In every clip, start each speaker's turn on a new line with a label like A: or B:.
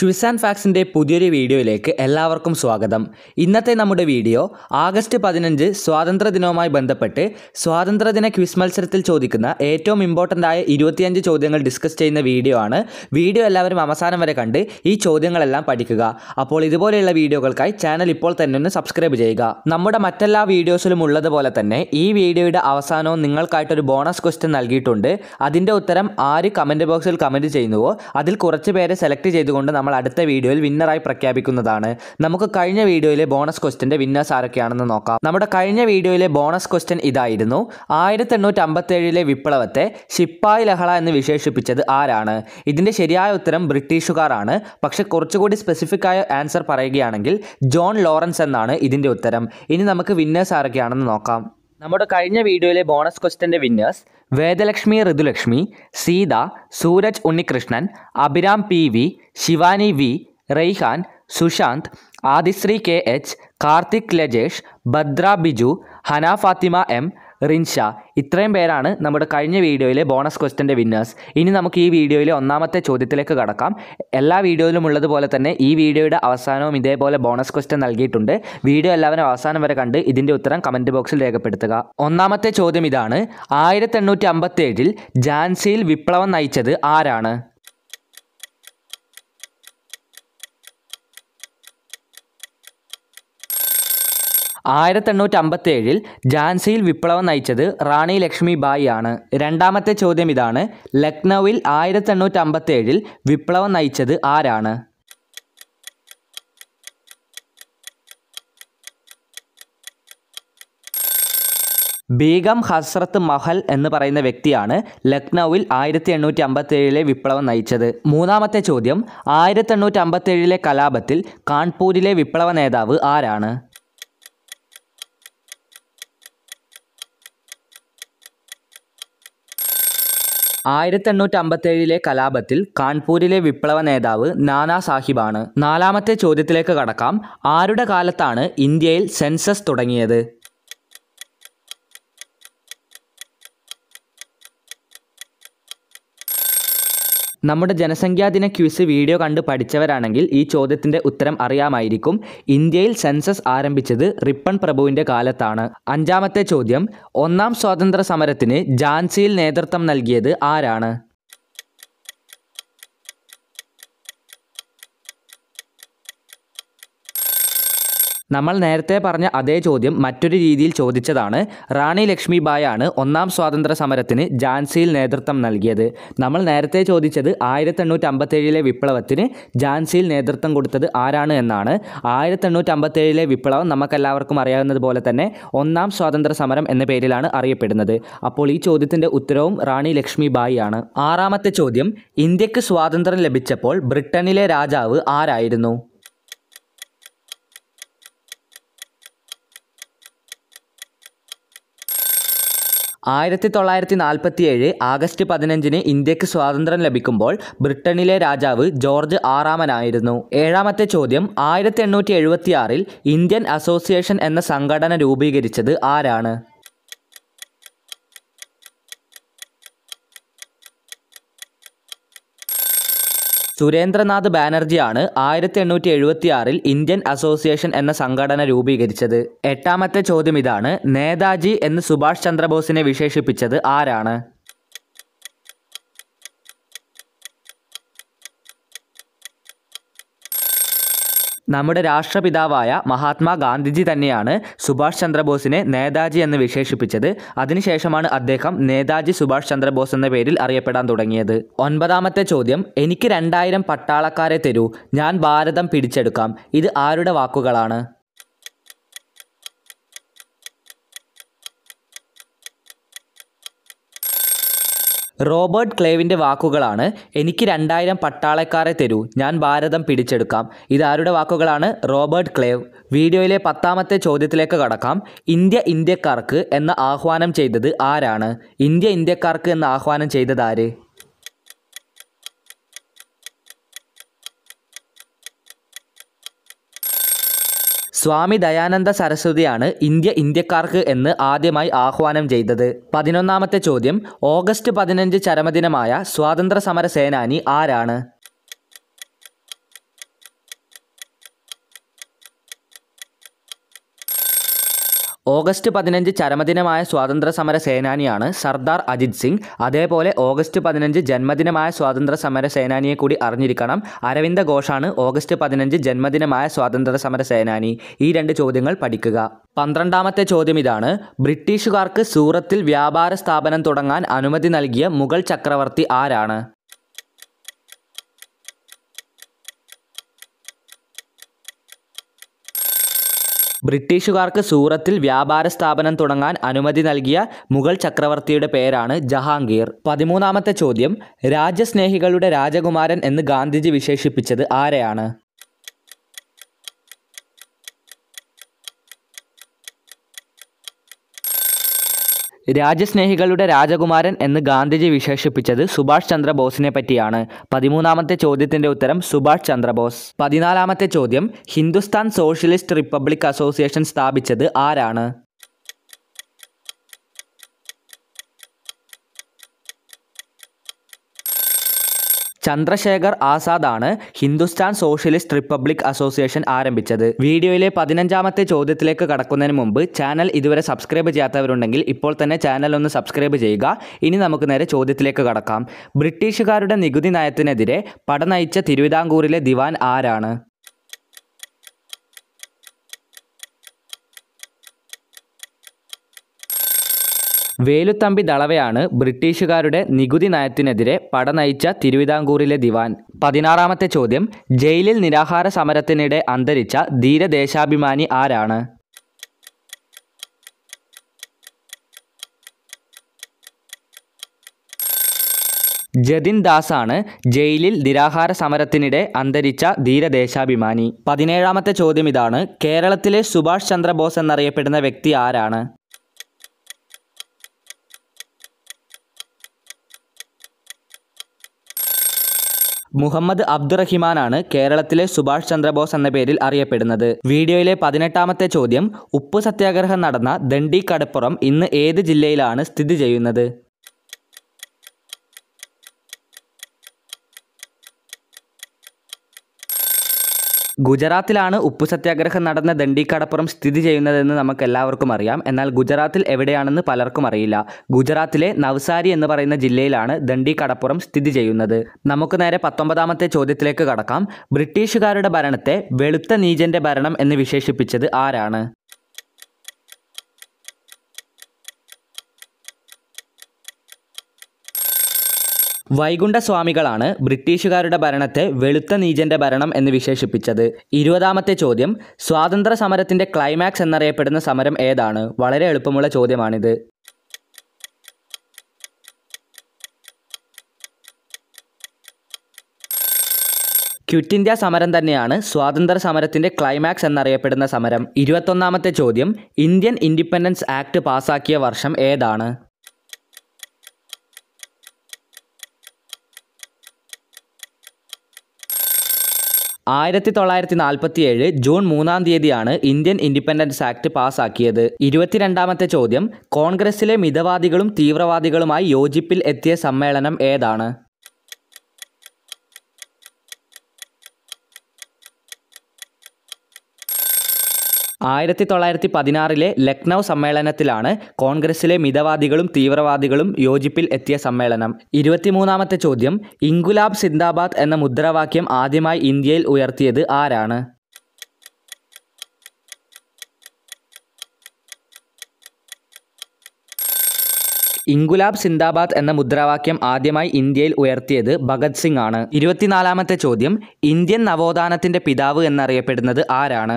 A: quiz and ഫാക്സിൻ്റെ പുതിയൊരു വീഡിയോയിലേക്ക് എല്ലാവർക്കും സ്വാഗതം ഇന്നത്തെ നമ്മുടെ വീഡിയോ ആഗസ്റ്റ് പതിനഞ്ച് സ്വാതന്ത്ര്യദിനവുമായി ബന്ധപ്പെട്ട് സ്വാതന്ത്ര്യദിന ക്വിസ് മത്സരത്തിൽ ചോദിക്കുന്ന ഏറ്റവും ഇമ്പോർട്ടൻ്റ് ആയ ഇരുപത്തിയഞ്ച് ചോദ്യങ്ങൾ ഡിസ്കസ് ചെയ്യുന്ന വീഡിയോ ആണ് വീഡിയോ എല്ലാവരും അവസാനം വരെ കണ്ട് ഈ ചോദ്യങ്ങളെല്ലാം പഠിക്കുക അപ്പോൾ ഇതുപോലെയുള്ള വീഡിയോകൾക്കായി ചാനൽ ഇപ്പോൾ തന്നെ ഒന്ന് സബ്സ്ക്രൈബ് ചെയ്യുക നമ്മുടെ മറ്റെല്ലാ വീഡിയോസിലും ഉള്ളതുപോലെ തന്നെ ഈ വീഡിയോയുടെ അവസാനവും നിങ്ങൾക്കായിട്ടൊരു ബോണസ് ക്വസ്റ്റ്യൻ നൽകിയിട്ടുണ്ട് അതിൻ്റെ ഉത്തരം ആര് കമൻറ്റ് ബോക്സിൽ കമൻറ്റ് ചെയ്യുന്നുവോ അതിൽ കുറച്ച് പേരെ സെലക്ട് ചെയ്തുകൊണ്ട് നമ്മൾ നമ്മൾ അടുത്ത വീഡിയോയിൽ വിന്നറായി പ്രഖ്യാപിക്കുന്നതാണ് നമുക്ക് കഴിഞ്ഞ വീഡിയോയിലെ ബോണസ് ക്വസ്റ്റിന്റെ വിന്നേഴ്സ് ആരൊക്കെയാണെന്ന് നോക്കാം നമ്മുടെ കഴിഞ്ഞ വീഡിയോയിലെ ബോണസ് ക്വസ്റ്റ്യൻ ഇതായിരുന്നു ആയിരത്തി എണ്ണൂറ്റി വിപ്ലവത്തെ ശിപ്പായി ലഹള എന്ന് വിശേഷിപ്പിച്ചത് ആരാണ് ഇതിന്റെ ശരിയായ ഉത്തരം ബ്രിട്ടീഷുകാരാണ് പക്ഷെ കുറച്ചുകൂടി സ്പെസിഫിക് ആയ ആൻസർ പറയുകയാണെങ്കിൽ ജോൺ ലോറൻസ് എന്നാണ് ഇതിന്റെ ഉത്തരം ഇനി നമുക്ക് വിന്നേഴ്സ് ആരൊക്കെയാണെന്ന് നോക്കാം നമ്മുടെ കഴിഞ്ഞ വീഡിയോയിലെ ബോണസ് ക്വസ്റ്റ്യൻ്റെ winners Vedalakshmi Ritulakshmi Seetha Sooraj Unnikrishnan Abhiram P V Shivani V Raihan Sushant Adisree K H Karthik Lajesh Bhadra Biju Hana Fathima M Rinsha ഇത്രയും പേരാണ് നമ്മുടെ കഴിഞ്ഞ വീഡിയോയിലെ ബോണസ് ക്വസ്റ്റൻ്റെ വിന്നേഴ്സ് ഇനി നമുക്ക് ഈ വീഡിയോയിലെ ഒന്നാമത്തെ ചോദ്യത്തിലേക്ക് കടക്കാം എല്ലാ വീഡിയോയിലും ഉള്ളതുപോലെ തന്നെ ഈ വീഡിയോയുടെ അവസാനവും ഇതേപോലെ ബോണസ് ക്വസ്റ്റൻ നൽകിയിട്ടുണ്ട് വീഡിയോ എല്ലാവരും അവസാനം വരെ കണ്ട് ഇതിൻ്റെ ഉത്തരം കമൻറ്റ് ബോക്സിൽ രേഖപ്പെടുത്തുക ഒന്നാമത്തെ ചോദ്യം ഇതാണ് ആയിരത്തി ജാൻസിയിൽ വിപ്ലവം നയിച്ചത് ആരാണ് ആയിരത്തി എണ്ണൂറ്റി അമ്പത്തി ഏഴിൽ ഝാൻസിയിൽ വിപ്ലവം നയിച്ചത് റാണി ലക്ഷ്മി ബായി ആണ് രണ്ടാമത്തെ ചോദ്യം ഇതാണ് ലക്നൌവിൽ ആയിരത്തി എണ്ണൂറ്റി അമ്പത്തി ഏഴിൽ വിപ്ലവം നയിച്ചത് ആരാണ് ബീഗം ഹസ്രത്ത് മഹൽ എന്ന് പറയുന്ന വ്യക്തിയാണ് ലക്നൌവിൽ ആയിരത്തി എണ്ണൂറ്റി അമ്പത്തി ഏഴിലെ വിപ്ലവം നയിച്ചത് മൂന്നാമത്തെ ചോദ്യം ആയിരത്തി എണ്ണൂറ്റി അമ്പത്തി ഏഴിലെ കലാപത്തിൽ കാൺപൂരിലെ വിപ്ലവ നേതാവ് ആരാണ് ആയിരത്തി എണ്ണൂറ്റി അമ്പത്തേഴിലെ കലാപത്തിൽ കാൺപൂരിലെ വിപ്ലവ നേതാവ് നാനാ സാഹിബാണ് നാലാമത്തെ ചോദ്യത്തിലേക്ക് കടക്കാം ആരുടെ കാലത്താണ് ഇന്ത്യയിൽ സെൻസസ് തുടങ്ങിയത് നമ്മുടെ ജനസംഖ്യാ ദിന ക്യൂസ് വീഡിയോ കണ്ട് പഠിച്ചവരാണെങ്കിൽ ഈ ചോദ്യത്തിൻ്റെ ഉത്തരം അറിയാമായിരിക്കും ഇന്ത്യയിൽ സെൻസസ് ആരംഭിച്ചത് റിപ്പൺ പ്രഭുവിൻ്റെ കാലത്താണ് അഞ്ചാമത്തെ ചോദ്യം ഒന്നാം സ്വാതന്ത്ര്യ സമരത്തിന് ഝാൻസിയിൽ നേതൃത്വം നൽകിയത് ആരാണ് നമ്മൾ നേരത്തെ പറഞ്ഞ അതേ ചോദ്യം മറ്റൊരു രീതിയിൽ ചോദിച്ചതാണ് റാണി ലക്ഷ്മിബായ് ആണ് ഒന്നാം സ്വാതന്ത്ര്യ സമരത്തിന് ഝാൻസിയിൽ നേതൃത്വം നൽകിയത് നമ്മൾ നേരത്തെ ചോദിച്ചത് ആയിരത്തി എണ്ണൂറ്റി അമ്പത്തേഴിലെ വിപ്ലവത്തിന് ഝാൻസിയിൽ നേതൃത്വം കൊടുത്തത് ആരാണ് എന്നാണ് ആയിരത്തി എണ്ണൂറ്റി അമ്പത്തേഴിലെ വിപ്ലവം നമുക്കെല്ലാവർക്കും അറിയാവുന്നത് പോലെ തന്നെ ഒന്നാം സ്വാതന്ത്ര്യ സമരം എന്ന പേരിലാണ് അറിയപ്പെടുന്നത് അപ്പോൾ ഈ ചോദ്യത്തിൻ്റെ ഉത്തരവും റാണി ലക്ഷ്മിബായി ആണ് ആറാമത്തെ ചോദ്യം ഇന്ത്യക്ക് സ്വാതന്ത്ര്യം ലഭിച്ചപ്പോൾ ബ്രിട്ടനിലെ രാജാവ് ആരായിരുന്നു ആയിരത്തി തൊള്ളായിരത്തി നാൽപ്പത്തി ഏഴ് ആഗസ്റ്റ് പതിനഞ്ചിന് ഇന്ത്യക്ക് സ്വാതന്ത്ര്യം ലഭിക്കുമ്പോൾ ബ്രിട്ടനിലെ രാജാവ് ജോർജ് ആറാമനായിരുന്നു ഏഴാമത്തെ ചോദ്യം ആയിരത്തി എണ്ണൂറ്റി എഴുപത്തിയാറിൽ ഇന്ത്യൻ അസോസിയേഷൻ എന്ന സംഘടന രൂപീകരിച്ചത് ആരാണ് സുരേന്ദ്രനാഥ് ബാനർജിയാണ് ആയിരത്തി എണ്ണൂറ്റി എഴുപത്തിയാറിൽ ഇന്ത്യൻ അസോസിയേഷൻ എന്ന സംഘടന രൂപീകരിച്ചത് എട്ടാമത്തെ ചോദ്യം ഇതാണ് നേതാജി എന്ന് സുഭാഷ് ചന്ദ്രബോസിനെ വിശേഷിപ്പിച്ചത് ആരാണ് നമ്മുടെ രാഷ്ട്രപിതാവായ മഹാത്മാ ഗാന്ധിജി തന്നെയാണ് സുഭാഷ് ചന്ദ്രബോസിനെ നേതാജി എന്ന് വിശേഷിപ്പിച്ചത് അതിനുശേഷമാണ് അദ്ദേഹം നേതാജി സുഭാഷ് ചന്ദ്രബോസ് എന്ന പേരിൽ അറിയപ്പെടാൻ തുടങ്ങിയത് ഒൻപതാമത്തെ ചോദ്യം എനിക്ക് രണ്ടായിരം പട്ടാളക്കാരെ തരൂ ഞാൻ ഭാരതം പിടിച്ചെടുക്കാം ഇത് ആരുടെ വാക്കുകളാണ് റോബർട്ട് ക്ലേവിൻ്റെ വാക്കുകളാണ് എനിക്ക് രണ്ടായിരം പട്ടാളക്കാരെ തരൂ ഞാൻ ഭാരതം പിടിച്ചെടുക്കാം ഇതാരുടെ വാക്കുകളാണ് റോബർട്ട് ക്ലേവ് വീഡിയോയിലെ പത്താമത്തെ ചോദ്യത്തിലേക്ക് കടക്കാം ഇന്ത്യ ഇന്ത്യക്കാർക്ക് എന്ന ആഹ്വാനം ചെയ്തത് ആരാണ് ഇന്ത്യ ഇന്ത്യക്കാർക്ക് എന്ന ആഹ്വാനം ചെയ്തത് ആര് സ്വാമി ദയാനന്ദ സരസ്വതിയാണ് ഇന്ത്യ ഇന്ത്യക്കാർക്ക് എന്ന് ആദ്യമായി ആഹ്വാനം ചെയ്തത് പതിനൊന്നാമത്തെ ചോദ്യം ഓഗസ്റ്റ് പതിനഞ്ച് ചരമദിനമായ സ്വാതന്ത്ര്യ സമര സേനാനി ആരാണ് ഓഗസ്റ്റ് പതിനഞ്ച് ചരമദിനമായ സ്വാതന്ത്ര്യ സമര സേനാനിയാണ് സർദാർ അജിത് സിംഗ് അതേപോലെ ഓഗസ്റ്റ് പതിനഞ്ച് ജന്മദിനമായ സ്വാതന്ത്ര്യ സമര സേനാനിയെ കൂടി അറിഞ്ഞിരിക്കണം അരവിന്ദ ഘോഷാണ് ഓഗസ്റ്റ് പതിനഞ്ച് ജന്മദിനമായ സ്വാതന്ത്ര്യ സമര സേനാനി ഈ രണ്ട് ചോദ്യങ്ങൾ പഠിക്കുക പന്ത്രണ്ടാമത്തെ ചോദ്യം ഇതാണ് ബ്രിട്ടീഷുകാർക്ക് സൂറത്തിൽ വ്യാപാര സ്ഥാപനം തുടങ്ങാൻ അനുമതി നൽകിയ മുഗൾ ചക്രവർത്തി ആരാണ് ബ്രിട്ടീഷുകാർക്ക് സൂറത്തിൽ വ്യാപാര സ്ഥാപനം തുടങ്ങാൻ അനുമതി നൽകിയ മുഗൾ ചക്രവർത്തിയുടെ പേരാണ് ജഹാംഗീർ പതിമൂന്നാമത്തെ ചോദ്യം രാജ്യസ്നേഹികളുടെ രാജകുമാരൻ എന്ന് ഗാന്ധിജി വിശേഷിപ്പിച്ചത് ആരെയാണ് രാജ്യസ്നേഹികളുടെ രാജകുമാരൻ എന്ന് ഗാന്ധിജി വിശേഷിപ്പിച്ചത് സുഭാഷ് ചന്ദ്രബോസിനെ പറ്റിയാണ് പതിമൂന്നാമത്തെ ചോദ്യത്തിന്റെ ഉത്തരം സുഭാഷ് ചന്ദ്രബോസ് പതിനാലാമത്തെ ചോദ്യം ഹിന്ദുസ്ഥാൻ സോഷ്യലിസ്റ്റ് റിപ്പബ്ലിക് അസോസിയേഷൻ സ്ഥാപിച്ചത് ആരാണ് ചന്ദ്രശേഖർ ആസാദാണ് ഹിന്ദുസ്ഥാൻ സോഷ്യലിസ്റ്റ് റിപ്പബ്ലിക് അസോസിയേഷൻ ആരംഭിച്ചത് വീഡിയോയിലെ പതിനഞ്ചാമത്തെ ചോദ്യത്തിലേക്ക് കടക്കുന്നതിന് മുമ്പ് ചാനൽ ഇതുവരെ സബ്സ്ക്രൈബ് ചെയ്യാത്തവരുണ്ടെങ്കിൽ ഇപ്പോൾ തന്നെ ചാനൽ ഒന്ന് സബ്സ്ക്രൈബ് ചെയ്യുക ഇനി നമുക്ക് നേരെ ചോദ്യത്തിലേക്ക് കടക്കാം ബ്രിട്ടീഷുകാരുടെ നികുതി നയത്തിനെതിരെ പടനയിച്ച തിരുവിതാംകൂറിലെ ദിവാൻ ആരാണ് വേലുത്തമ്പി ദളവയാണ് ബ്രിട്ടീഷുകാരുടെ നികുതി നയത്തിനെതിരെ പട നയിച്ച തിരുവിതാംകൂറിലെ ദിവാൻ പതിനാറാമത്തെ ചോദ്യം ജയിലിൽ നിരാഹാര സമരത്തിനിടെ അന്തരിച്ച ധീരദേശാഭിമാനി ആരാണ് ജതിൻ ആണ് ജയിലിൽ നിരാഹാര സമരത്തിനിടെ അന്തരിച്ച ധീരദേശാഭിമാനി പതിനേഴാമത്തെ ചോദ്യം ഇതാണ് കേരളത്തിലെ സുഭാഷ് ചന്ദ്രബോസ് എന്നറിയപ്പെടുന്ന വ്യക്തി ആരാണ് മുഹമ്മദ് അബ്ദുറഹിമാനാണ് കേരളത്തിലെ സുഭാഷ് ചന്ദ്രബോസ് എന്ന പേരിൽ അറിയപ്പെടുന്നത് വീഡിയോയിലെ പതിനെട്ടാമത്തെ ചോദ്യം ഉപ്പ് സത്യാഗ്രഹം നടന്ന ദണ്ഡി കടപ്പുറം ഇന്ന് ഏത് ജില്ലയിലാണ് സ്ഥിതി ചെയ്യുന്നത് ഗുജറാത്തിലാണ് ഉപ്പു സത്യാഗ്രഹം നടന്ന ദണ്ഡിക്കടപ്പുറം സ്ഥിതി ചെയ്യുന്നതെന്ന് നമുക്ക് എല്ലാവർക്കും അറിയാം എന്നാൽ ഗുജറാത്തിൽ എവിടെയാണെന്ന് പലർക്കും അറിയില്ല ഗുജറാത്തിലെ നവ്സാരി എന്ന് പറയുന്ന ജില്ലയിലാണ് ദണ്ഡിക്കടപ്പുറം സ്ഥിതി ചെയ്യുന്നത് നമുക്ക് നേരെ പത്തൊമ്പതാമത്തെ ചോദ്യത്തിലേക്ക് കടക്കാം ബ്രിട്ടീഷുകാരുടെ ഭരണത്തെ വെളുത്ത നീജന്റെ ഭരണം എന്ന് വിശേഷിപ്പിച്ചത് ആരാണ് സ്വാമികളാണ് ബ്രിട്ടീഷുകാരുടെ ഭരണത്തെ വെളുത്ത നീജന്റെ ഭരണം എന്ന് വിശേഷിപ്പിച്ചത് ഇരുപതാമത്തെ ചോദ്യം സ്വാതന്ത്ര്യ സമരത്തിന്റെ ക്ലൈമാക്സ് എന്നറിയപ്പെടുന്ന സമരം ഏതാണ് വളരെ എളുപ്പമുള്ള ചോദ്യമാണിത് ക്വിറ്റ് ഇന്ത്യ സമരം തന്നെയാണ് സ്വാതന്ത്ര്യ സമരത്തിന്റെ ക്ലൈമാക്സ് എന്നറിയപ്പെടുന്ന സമരം ഇരുപത്തൊന്നാമത്തെ ചോദ്യം ഇന്ത്യൻ ഇൻഡിപെൻഡൻസ് ആക്ട് പാസാക്കിയ വർഷം ഏതാണ് ആയിരത്തി തൊള്ളായിരത്തി ഏഴ് ജൂൺ മൂന്നാം തീയതിയാണ് ഇന്ത്യൻ ഇൻഡിപെൻഡൻസ് ആക്ട് പാസാക്കിയത് ഇരുപത്തിരണ്ടാമത്തെ ചോദ്യം കോൺഗ്രസിലെ മിതവാദികളും തീവ്രവാദികളുമായി യോജിപ്പിൽ എത്തിയ സമ്മേളനം ഏതാണ് ആയിരത്തി തൊള്ളായിരത്തി പതിനാറിലെ ലക്നൗ സമ്മേളനത്തിലാണ് കോൺഗ്രസിലെ മിതവാദികളും തീവ്രവാദികളും യോജിപ്പിൽ എത്തിയ സമ്മേളനം ഇരുപത്തിമൂന്നാമത്തെ ചോദ്യം ഇൻഗുലാബ് സിന്ദാബാദ് എന്ന മുദ്രാവാക്യം ആദ്യമായി ഇന്ത്യയിൽ ഉയർത്തിയത് ആരാണ് ഇൻഗുലാബ് സിന്ദാബാദ് എന്ന മുദ്രാവാക്യം ആദ്യമായി ഇന്ത്യയിൽ ഉയർത്തിയത് ഭഗത് സിംഗ് ആണ് ഇരുപത്തിനാലാമത്തെ ചോദ്യം ഇന്ത്യൻ നവോത്ഥാനത്തിന്റെ പിതാവ് എന്നറിയപ്പെടുന്നത് ആരാണ്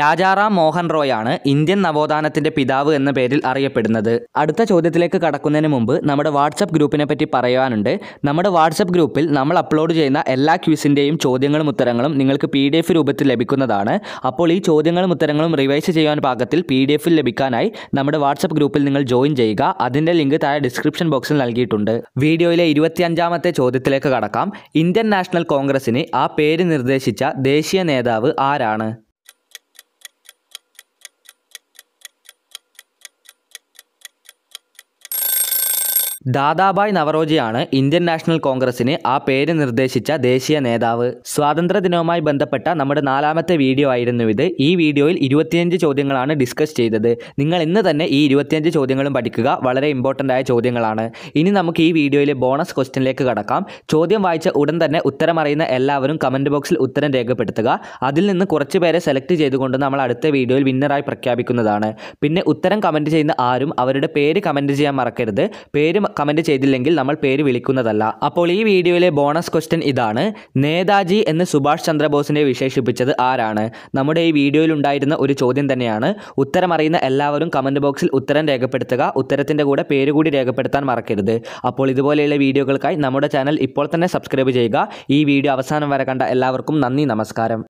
A: രാജാറാം മോഹൻ റോയ് ആണ് ഇന്ത്യൻ നവോത്ഥാനത്തിന്റെ പിതാവ് എന്ന പേരിൽ അറിയപ്പെടുന്നത് അടുത്ത ചോദ്യത്തിലേക്ക് കടക്കുന്നതിന് മുമ്പ് നമ്മുടെ വാട്സപ്പ് ഗ്രൂപ്പിനെ പറ്റി പറയാനുണ്ട് നമ്മുടെ വാട്സപ്പ് ഗ്രൂപ്പിൽ നമ്മൾ അപ്ലോഡ് ചെയ്യുന്ന എല്ലാ ക്യൂസിൻ്റെയും ചോദ്യങ്ങളും ഉത്തരങ്ങളും നിങ്ങൾക്ക് പി രൂപത്തിൽ ലഭിക്കുന്നതാണ് അപ്പോൾ ഈ ചോദ്യങ്ങളും ഉത്തരങ്ങളും റിവൈസ് ചെയ്യാൻ പാകത്തിൽ പി ഡി എഫിൽ ലഭിക്കാനായി നമ്മുടെ വാട്സപ്പ് ഗ്രൂപ്പിൽ നിങ്ങൾ ജോയിൻ ചെയ്യുക അതിൻ്റെ ലിങ്ക് താഴെ ഡിസ്ക്രിപ്ഷൻ ബോക്സിൽ നൽകിയിട്ടുണ്ട് വീഡിയോയിലെ ഇരുപത്തിയഞ്ചാമത്തെ ചോദ്യത്തിലേക്ക് കടക്കാം ഇന്ത്യൻ നാഷണൽ കോൺഗ്രസിന് ആ പേര് നിർദ്ദേശിച്ച ദേശീയ നേതാവ് ആരാണ് ദാദാബായ് നവറോജിയാണ് ഇന്ത്യൻ നാഷണൽ കോൺഗ്രസിന് ആ പേര് നിർദ്ദേശിച്ച ദേശീയ നേതാവ് സ്വാതന്ത്ര്യ ദിനവുമായി ബന്ധപ്പെട്ട നമ്മുടെ നാലാമത്തെ വീഡിയോ ആയിരുന്നു ഇത് ഈ വീഡിയോയിൽ ഇരുപത്തിയഞ്ച് ചോദ്യങ്ങളാണ് ഡിസ്കസ് ചെയ്തത് നിങ്ങൾ ഇന്ന് തന്നെ ഈ ഇരുപത്തിയഞ്ച് ചോദ്യങ്ങളും പഠിക്കുക വളരെ ഇമ്പോർട്ടൻ്റ് ആയ ചോദ്യങ്ങളാണ് ഇനി നമുക്ക് ഈ വീഡിയോയിലെ ബോണസ് ക്വസ്റ്റ്യനിലേക്ക് കടക്കാം ചോദ്യം വായിച്ച ഉടൻ തന്നെ ഉത്തരം അറിയുന്ന എല്ലാവരും കമൻറ്റ് ബോക്സിൽ ഉത്തരം രേഖപ്പെടുത്തുക അതിൽ നിന്ന് കുറച്ച് പേരെ സെലക്ട് ചെയ്തുകൊണ്ട് നമ്മൾ അടുത്ത വീഡിയോയിൽ വിന്നറായി പ്രഖ്യാപിക്കുന്നതാണ് പിന്നെ ഉത്തരം കമൻറ്റ് ചെയ്യുന്ന ആരും അവരുടെ പേര് കമൻറ്റ് ചെയ്യാൻ മറക്കരുത് പേര് കമൻറ്റ് ചെയ്തില്ലെങ്കിൽ നമ്മൾ പേര് വിളിക്കുന്നതല്ല അപ്പോൾ ഈ വീഡിയോയിലെ ബോണസ് ക്വസ്റ്റ്യൻ ഇതാണ് നേതാജി എന്ന് സുഭാഷ് ചന്ദ്രബോസിനെ വിശേഷിപ്പിച്ചത് ആരാണ് നമ്മുടെ ഈ വീഡിയോയിൽ ഉണ്ടായിരുന്ന ഒരു ചോദ്യം തന്നെയാണ് ഉത്തരം അറിയുന്ന എല്ലാവരും കമൻറ്റ് ബോക്സിൽ ഉത്തരം രേഖപ്പെടുത്തുക ഉത്തരത്തിൻ്റെ കൂടെ പേര് കൂടി രേഖപ്പെടുത്താൻ മറക്കരുത് അപ്പോൾ ഇതുപോലെയുള്ള വീഡിയോകൾക്കായി നമ്മുടെ ചാനൽ ഇപ്പോൾ തന്നെ സബ്സ്ക്രൈബ് ചെയ്യുക ഈ വീഡിയോ അവസാനം വരെ കണ്ട എല്ലാവർക്കും നന്ദി നമസ്കാരം